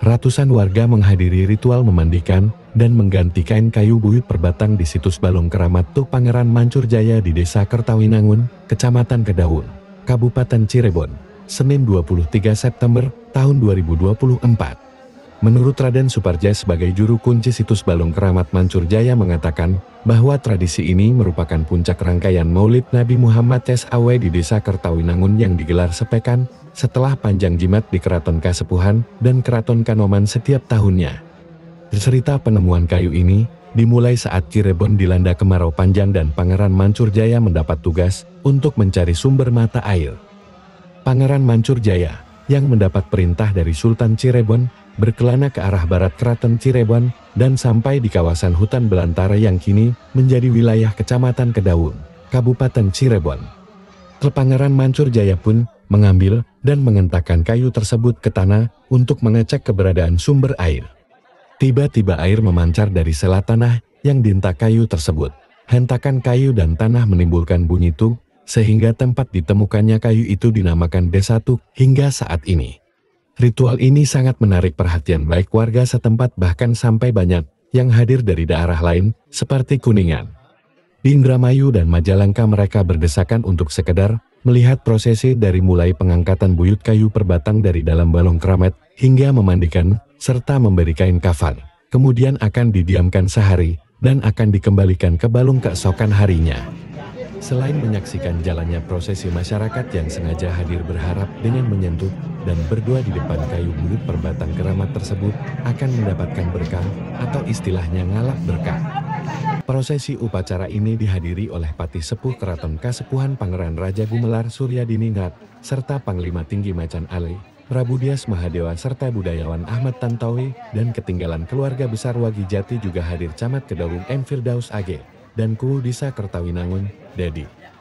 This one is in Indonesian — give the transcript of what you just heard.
ratusan warga menghadiri ritual memandikan dan mengganti kain kayu buyut perbatang di situs Balong Keramat Tuh Pangeran Mancur Jaya di Desa Kertawinangun, Kecamatan Kedaun, Kabupaten Cirebon, Senin 23 September tahun 2024. Menurut Raden Suparja sebagai juru kunci situs Balung Keramat Mancur Jaya mengatakan bahwa tradisi ini merupakan puncak rangkaian maulid Nabi Muhammad SAW di desa Kertawinangun yang digelar sepekan setelah panjang jimat di Keraton Kasepuhan dan Keraton Kanoman setiap tahunnya. Cerita penemuan kayu ini dimulai saat Cirebon dilanda kemarau panjang dan Pangeran Mancur Jaya mendapat tugas untuk mencari sumber mata air. Pangeran Mancur Jaya yang mendapat perintah dari Sultan Cirebon berkelana ke arah barat Keraton Cirebon, dan sampai di kawasan hutan belantara yang kini menjadi wilayah Kecamatan Kedaung, Kabupaten Cirebon. Kepangeran Mancur Jaya pun mengambil dan mengentakkan kayu tersebut ke tanah untuk mengecek keberadaan sumber air. Tiba-tiba air memancar dari sela tanah yang dinta kayu tersebut. Hentakan kayu dan tanah menimbulkan bunyi itu, sehingga tempat ditemukannya kayu itu dinamakan Desa Tuk hingga saat ini. Ritual ini sangat menarik perhatian baik warga setempat bahkan sampai banyak yang hadir dari daerah lain, seperti Kuningan. Di Indramayu dan Majalengka mereka berdesakan untuk sekedar melihat prosesi dari mulai pengangkatan buyut kayu perbatang dari dalam balong keramat hingga memandikan, serta memberi kain kafan. Kemudian akan didiamkan sehari dan akan dikembalikan ke balung keesokan harinya. Selain menyaksikan jalannya prosesi masyarakat yang sengaja hadir berharap dengan menyentuh dan berdoa di depan kayu mulut perbatang keramat tersebut akan mendapatkan berkah atau istilahnya ngalap berkah. Prosesi upacara ini dihadiri oleh Patih Sepuh Keraton Kasepuhan Pangeran Raja Gumelar Surya Diningrat, serta Panglima Tinggi Macan Ale, Rabudias Mahadewa serta budayawan Ahmad Tantowi, dan ketinggalan keluarga besar Wagi Jati juga hadir Camat Kedagung M. Firdaus Age, dan Kuhu Desa Kertawinangun, Dedi.